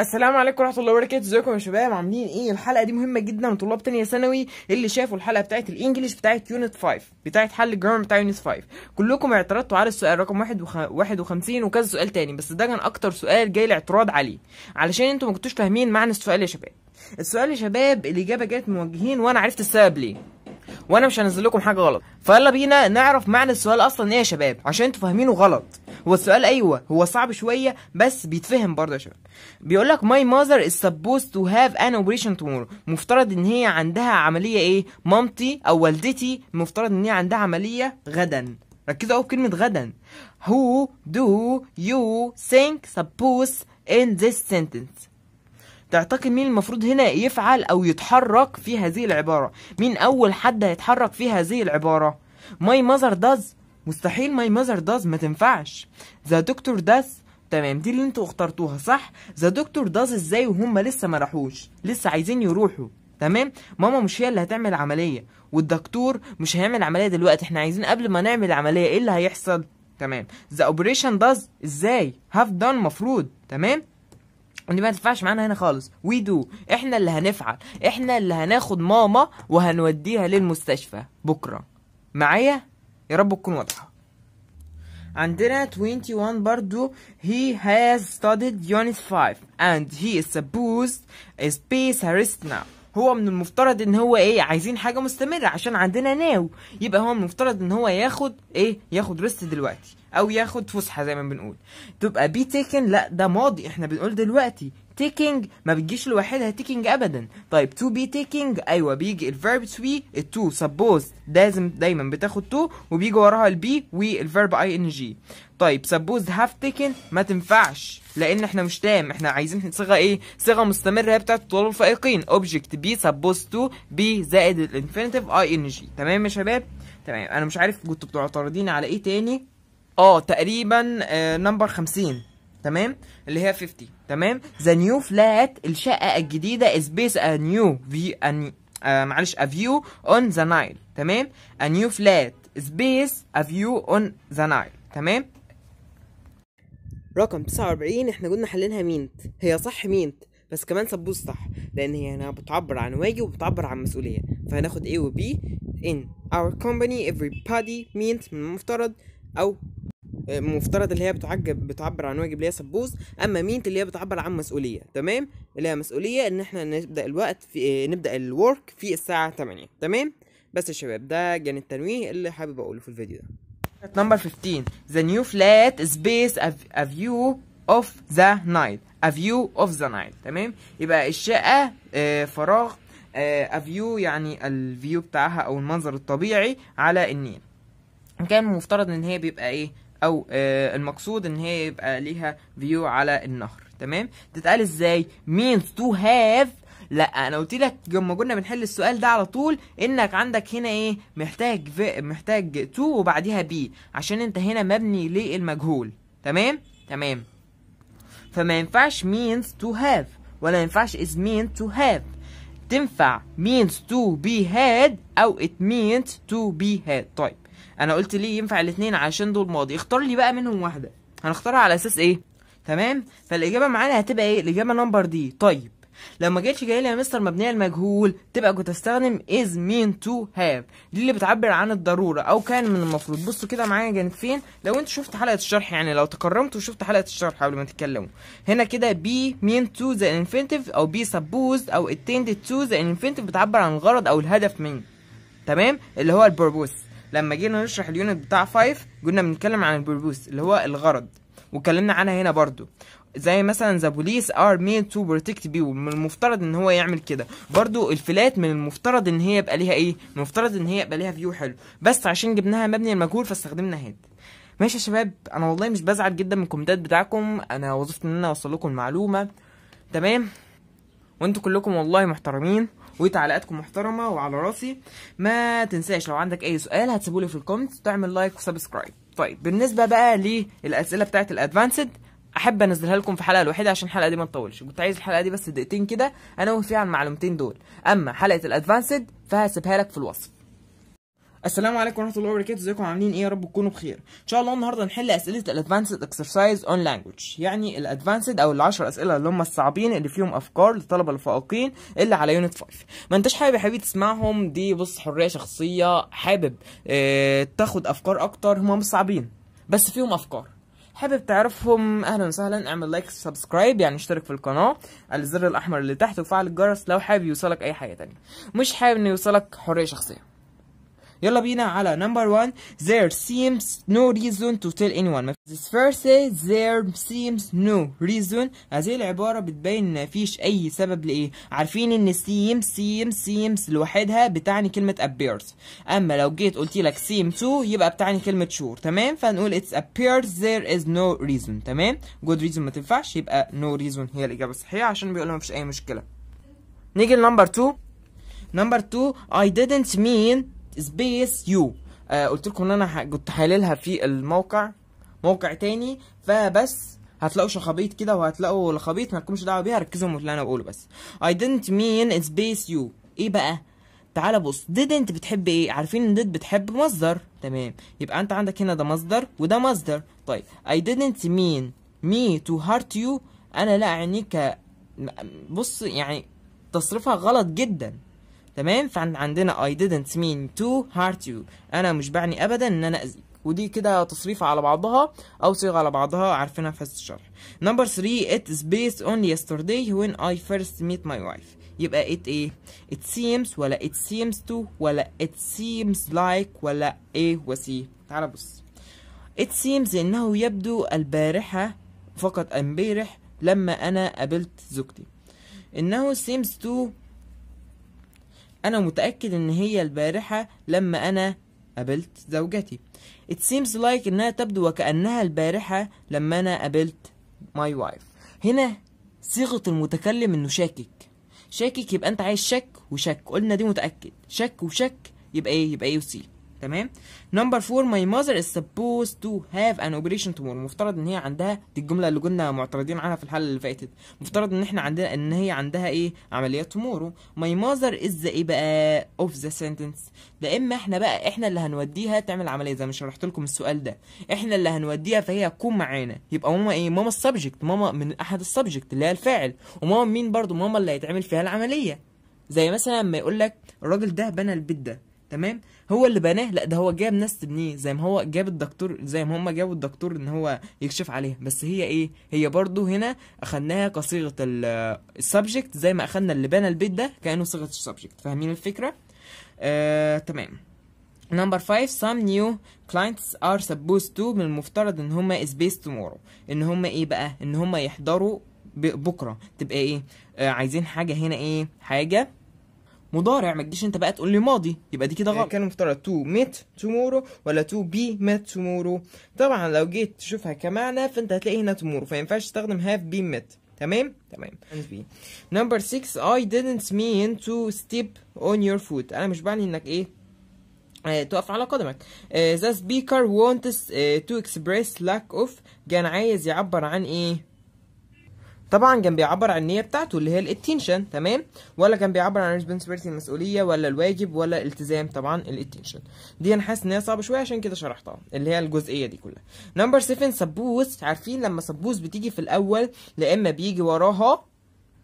السلام عليكم ورحمه الله وبركاته ازيكم يا شباب عاملين ايه الحلقه دي مهمه جدا لطلاب ثانيه ثانوي اللي شافوا الحلقه بتاعت الانجليش بتاعت يونت 5 بتاعت حل الجرامر بتاع يونت 5 كلكم اعترضتوا على السؤال رقم 51 وكذا سؤال تاني بس ده كان اكتر سؤال جاي الاعتراض عليه علشان انتوا ما كنتوش فاهمين معنى السؤال يا شباب السؤال يا شباب الاجابه جت موجهين وانا عرفت السبب ليه وانا مش هنزل لكم حاجه غلط فيلا بينا نعرف معنى السؤال اصلا ايه يا شباب عشان انتوا فاهمينه غلط هو السؤال ايوه هو صعب شويه بس بيتفهم برضه يا شباب بيقول لك ماي ماذر از supposed تو هاف ان اوبريشن تومورو مفترض ان هي عندها عمليه ايه مامتي او والدتي مفترض ان هي عندها عمليه غدا ركزوا قوي كلمه غدا who do you think suppose in this sentence تعتقد مين المفروض هنا يفعل او يتحرك في هذه العباره مين اول حد هيتحرك في هذه العباره my mother does مستحيل ماي ماذر داز ما تنفعش ذا دكتور داز تمام دي اللي انتوا اخترتوها صح ذا دكتور داز ازاي وهم لسه ما راحوش لسه عايزين يروحوا تمام ماما مش هي اللي هتعمل عمليه والدكتور مش هيعمل عمليه دلوقتي احنا عايزين قبل ما نعمل عمليه ايه اللي هيحصل تمام ذا اوبريشن داز ازاي هاف دان مفروض تمام ودي ما تنفعش معانا هنا خالص وي دو احنا اللي هنفعل احنا اللي هناخد ماما وهنوديها للمستشفى بكره معايا يا رب تكون واضحه عندنا 21 برضو he has studied unit 5 and he is supposed a space arrest now هو من المفترض ان هو ايه عايزين حاجه مستمره عشان عندنا ناو يبقى هو من المفترض ان هو ياخد ايه ياخد ريست دلوقتي او ياخد فسحه زي ما بنقول تبقى بي تيكن لا ده ماضي احنا بنقول دلوقتي تيكينج ما بتجيش لوحدها تيكينج ابدا طيب تو بي تيكينج ايوه بيجي الفيرب تو بي التو سبوز لازم دايما بتاخد تو وبيجي وراها البي والفيرب اي ان جي طيب سبوز هاف تيكن ما تنفعش لان احنا مش تام احنا عايزين صيغه ايه صيغه مستمره هي بتاعه الطلاب الفائقين اوبجكت بي سبوز تو بي زائد الانفينيتيف اي ان جي تمام يا شباب تمام انا مش عارف كنتوا بتعترضين على ايه تاني اه تقريبا آه، نمبر 50 تمام اللي هي 50 تمام ذا نيو فلات الشقه الجديده سبيس ا نيو في معلش ا فيو اون ذا نايل تمام ا نيو فلات سبيس ا فيو اون ذا نايل تمام رقم 49 احنا قلنا حللها مينت هي صح مينت بس كمان سبوس صح لان هي هنا بتعبر عن واجب وبتعبر عن مسؤوليه فهناخد A و B in our company everybody means من المفترض او مفترض اللي هي بتعجب بتعبر عن واجب اللي هي سبوز اما مين اللي هي بتعبر عن مسؤوليه تمام اللي هي مسؤوليه ان احنا نبدا الوقت في آه، نبدا الورك في الساعه 8 تمام بس يا شباب ده كان التنويه اللي حابب اقوله في الفيديو ده نمبر 15 the new flat space a view of the night a view of the night تمام يبقى الشقه آه، فراغ آه، a view يعني الفيو بتاعها او المنظر الطبيعي على النيل كان مفترض ان هي بيبقى ايه او آه، المقصود ان هي يبقى ليها فيو على النهر تمام تتقال ازاي means to have لا انا قلت لك لما كنا بنحل السؤال ده على طول انك عندك هنا ايه محتاج في محتاج تو وبعديها بي عشان انت هنا مبني للمجهول تمام تمام فما ينفعش means to have ولا ينفعش is mean to have تنفع means to be had او it meant to be had طيب انا قلت ليه ينفع الاثنين عشان دول ماضي اختار لي بقى منهم واحده هنختارها على اساس ايه تمام فالاجابه معانا هتبقى ايه الاجابه نمبر دي طيب لو ما جيتش جاي لي يا مستر مبنيه المجهول تبقى كنت استخدم از مين تو هاف دي اللي بتعبر عن الضروره او كان من المفروض بصوا كده معايا جانب فين لو انت شفت حلقه الشرح يعني لو تكرمت وشفت حلقه الشرح قبل ما تتكلموا هنا كده بي مين تو ذا infinitive او بي سبوز او اتند تو ذا infinitive بتعبر عن الغرض او الهدف من تمام اللي هو البربوس لما جينا نشرح اليونت بتاع 5 قلنا بنتكلم عن البربوس اللي هو الغرض واتكلمنا عنها هنا برضو زي مثلا ذا بوليس ار ميد تو بروتكت بيو من المفترض ان هو يعمل كده برضو الفلات من المفترض ان هي يبقى ليها ايه من المفترض ان هي يبقى ليها فيو حلو بس عشان جبناها مبني المجهول فاستخدمنا هيد ماشي يا شباب انا والله مش بزعل جدا من الكومنتات بتاعكم انا وظيفتي ان انا اوصل لكم المعلومه تمام وانتوا كلكم والله محترمين وتعليقاتكم محترمه وعلى راسي ما تنساش لو عندك اي سؤال هتسيبولي في الكومنت تعمل لايك وسبسكرايب طيب بالنسبه بقى للاسئله بتاعت الادفانسد احب انزلها لكم في حلقه الوحيده عشان الحلقه دي ما تطولش كنت عايز الحلقه دي بس دقيقتين كده انوه فيها على المعلومتين دول اما حلقه الادفانسد فهسيبها لك في الوصف السلام عليكم ورحمه الله وبركاته ازيكم عاملين ايه يا رب تكونوا بخير ان شاء الله النهارده نحل اسئله الادفانسد اكسرسايز اون لانجوج يعني الادفانسد او ال10 اسئله اللي هم الصعبين اللي فيهم افكار للطلبه الفائقين اللي على يونت 5 ما انتش حابب يا حبيبي تسمعهم دي بص حريه شخصيه حابب اه تاخد افكار اكتر هم مش صعبين بس فيهم افكار حابب تعرفهم اهلا وسهلا اعمل لايك سبسكرايب يعني اشترك في القناه على الزر الاحمر اللي تحت وفعل الجرس لو حابب يوصلك اي حاجه تانية مش حابب ان يوصلك حريه شخصيه يلا بينا على نمبر 1 there seems no reason to tell anyone this first say there seems no reason هذه العبارة بتبين مفيش أي سبب لإيه عارفين إن seems seems seems لوحدها بتعني كلمة appears أما لو جيت قلت لك seem to يبقى بتعني كلمة sure تمام فنقول it's appears there is no reason تمام good reason ما تنفعش يبقى no reason هي الإجابة الصحيحة عشان بيقولوا مفيش أي مشكلة نيجي لنمبر 2 نمبر 2 I didn't mean سبيس يو آه قلت لكم ان انا كنت حاللها في الموقع موقع تاني فبس هتلاقوا شخابيط كده وهتلاقوا ما مالكمش دعوه بيها ركزوا في اللي انا بقوله بس I didn't mean سبيس يو ايه بقى تعال بص didn't بتحب ايه عارفين ان did بتحب مصدر تمام يبقى انت عندك هنا ده مصدر وده مصدر طيب I didn't mean me to hurt you انا لا اعنيك بص يعني تصريفها غلط جدا تمام فعندنا I didn't mean to hurt you انا مش بعني ابدا ان انا اذيك ودي كده تصريف على بعضها او صيغه على بعضها عارفينها في الشرح نمبر 3 it is based on yesterday when I first met my wife يبقى it ايه it seems ولا it seems to ولا it seems like ولا ايه وسي تعال بص it seems انه يبدو البارحه فقط امبارح لما انا قابلت زوجتي انه seems to أنا متأكد إن هي البارحة لما أنا قابلت زوجتي It seems like إنها تبدو وكأنها البارحة لما أنا قابلت my wife هنا صيغة المتكلم إنه شاكك شاكك يبقى أنت عايز شك وشك قلنا دي متأكد شك وشك يبقى إيه يبقى إيه وسي تمام نمبر 4 ماي ماذر از سبوز تو هاف ان اوبريشن تومور مفترض ان هي عندها دي الجمله اللي كنا معترضين عنها في الحلقه اللي فاتت مفترض ان احنا عندنا ان هي عندها ايه عمليات تومور ماي ماذر از ايه بقى اوف ذا سنتنس ده اما احنا بقى احنا اللي هنوديها تعمل عمليه زي ما شرحت لكم السؤال ده احنا اللي هنوديها فهي تكون معانا يبقى ماما ايه ماما السبجكت ماما من احد السبجكت اللي هي الفاعل وماما مين برضو ماما اللي هيتعمل فيها العمليه زي مثلا لما يقول لك الراجل ده بنى البيت ده تمام هو اللي بناه لا ده هو جاب ناس تبنيه زي ما هو جاب الدكتور زي ما هما جابوا الدكتور ان هو يكشف عليها بس هي ايه هي برضو هنا اخدناها كصيغه السبجكت زي ما اخدنا اللي بنى البيت ده كانه صيغه السبجكت فاهمين الفكره آه، تمام نمبر 5 some new clients are supposed to من المفترض ان هما is based tomorrow ان هما ايه بقى ان هما يحضروا بكره تبقى ايه آه عايزين حاجه هنا ايه حاجه مضارع ما تجيش انت بقى تقول لي ماضي يبقى دي كده غلط كان مفترض تو ميت تومورو ولا تو بي ميت تومورو طبعا لو جيت تشوفها كمعنى فانت هتلاقي هنا تومورو فما ينفعش تستخدم هاف بي ميت تمام تمام نمبر 6 I didn't mean to step on your foot انا مش بعني انك ايه آه، تقف على قدمك آه، the speaker wants آه، to express lack of كان عايز يعبر عن ايه طبعا كان بيعبر عن النيه بتاعته اللي هي الاتنشن تمام ولا كان بيعبر عن ريسبونسبيلتي المسؤوليه ولا الواجب ولا الالتزام طبعا الاتنشن دي انا حاسس ان هي صعبه شويه عشان كده شرحتها اللي هي الجزئيه دي كلها نمبر 7 سبوز عارفين لما سبوز بتيجي في الاول لا اما بيجي وراها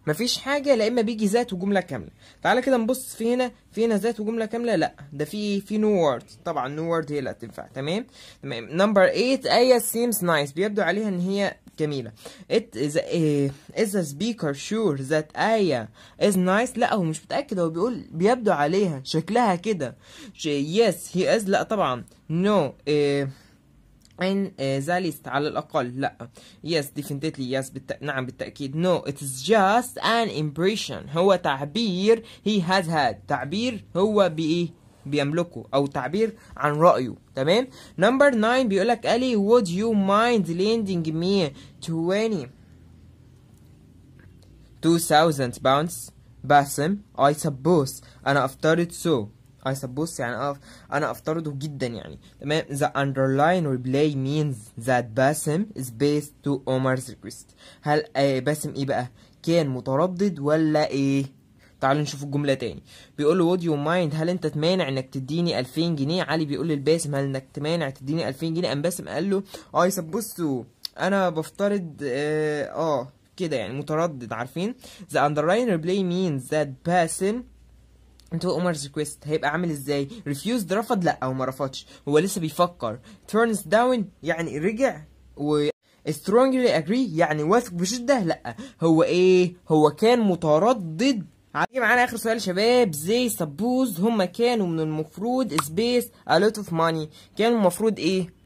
مفيش حاجه لا اما بيجي ذات وجمله كامله تعالى كده نبص في هنا في هنا ذات وجمله كامله لا ده في في نو وورد طبعا نو وورد هي اللي هتنفع تمام تمام نمبر 8 ايه سيمز نايس بيبدو عليها ان هي جميله ات از از سبيكر شور ذات ايا از نايس لا هو مش متاكد هو بيقول بيبدو عليها شكلها كده يس هي از لا طبعا نو no. إيه in آه، ذا ليست على الأقل لا yes definitely yes بالت... نعم بالتأكيد no it's just an impression هو تعبير he has had تعبير هو بإيه بيملكه أو تعبير عن رأيه تمام number 9 بيقولك ألي would you mind lending me 20 2000 pounds باسم I suppose أنا افترض so I suppose يعني أنا أنا أفترضه جدا يعني تمام the underline reply means that باسم is based to Omar's request هل باسم آه، إيه بقى؟ كان متردد ولا إيه؟ تعالوا نشوف الجملة تاني بيقول له would you mind هل انت تمانع انك تديني 2000 جنيه علي بيقول للباسم هل انك تمانع تديني 2000 جنيه قام باسم قال له اي آه، سبوستو انا بفترض اه, آه كده يعني متردد عارفين the underline replay means that باسم تو عمر's request هيبقى عامل ازاي refused رفض لا او ما رفضش هو لسه بيفكر turns down يعني رجع و strongly agree يعني واثق بشده لا هو ايه هو كان متردد هيجي معانا اخر سؤال شباب زي سبوز هما كانوا من المفروض سبيس a lot of money كانوا المفروض ايه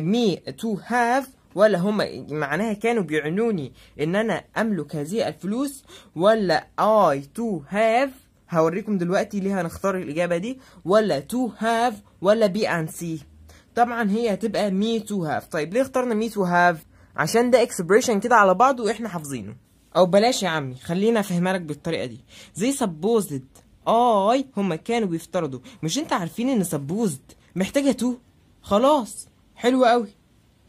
مي تو هاف ولا هما معناها كانوا بيعنوني ان انا املك هذه الفلوس ولا اي تو هاف هوريكم دلوقتي ليه هنختار الإجابة دي ولا to have ولا بي and سي طبعا هي هتبقى me to have طيب ليه اخترنا me to have عشان ده expression كده على بعضه وإحنا حافظينه أو بلاش يا عمي خلينا أفهمها لك بالطريقة دي زي supposed آي هما كانوا بيفترضوا مش أنت عارفين إن supposed محتاجة to خلاص حلو قوي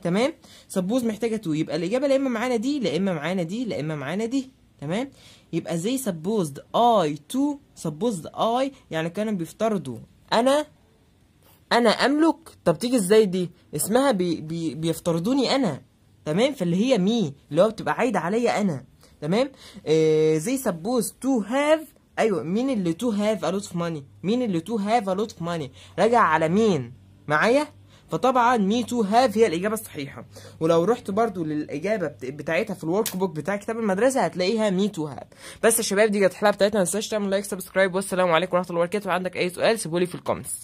تمام سبوز محتاجه تو يبقى الاجابه لا اما معانا دي لا اما معانا دي لا اما معانا دي تمام يبقى زي سبوزد اي تو سبوزد اي يعني كانوا بيفترضوا انا انا املك طب تيجي ازاي دي اسمها بي بي بيفترضوني انا تمام فاللي هي مي اللي هو بتبقى عايده عليا انا تمام آه زي سبوز تو هاف ايوه مين اللي تو هاف a lot of money مين اللي تو هاف a lot of money راجع على مين معايا فطبعا مي تو هاف هي الاجابه الصحيحه ولو رحت برضو للاجابه بتاعتها في الورك بوك بتاع كتاب المدرسه هتلاقيها مي تو هاف بس يا شباب دي كانت الحلقه بتاعتنا ما تنساش تعمل لايك سبسكرايب والسلام عليكم ورحمه الله وبركاته عندك اي سؤال سيبولي في الكومنتس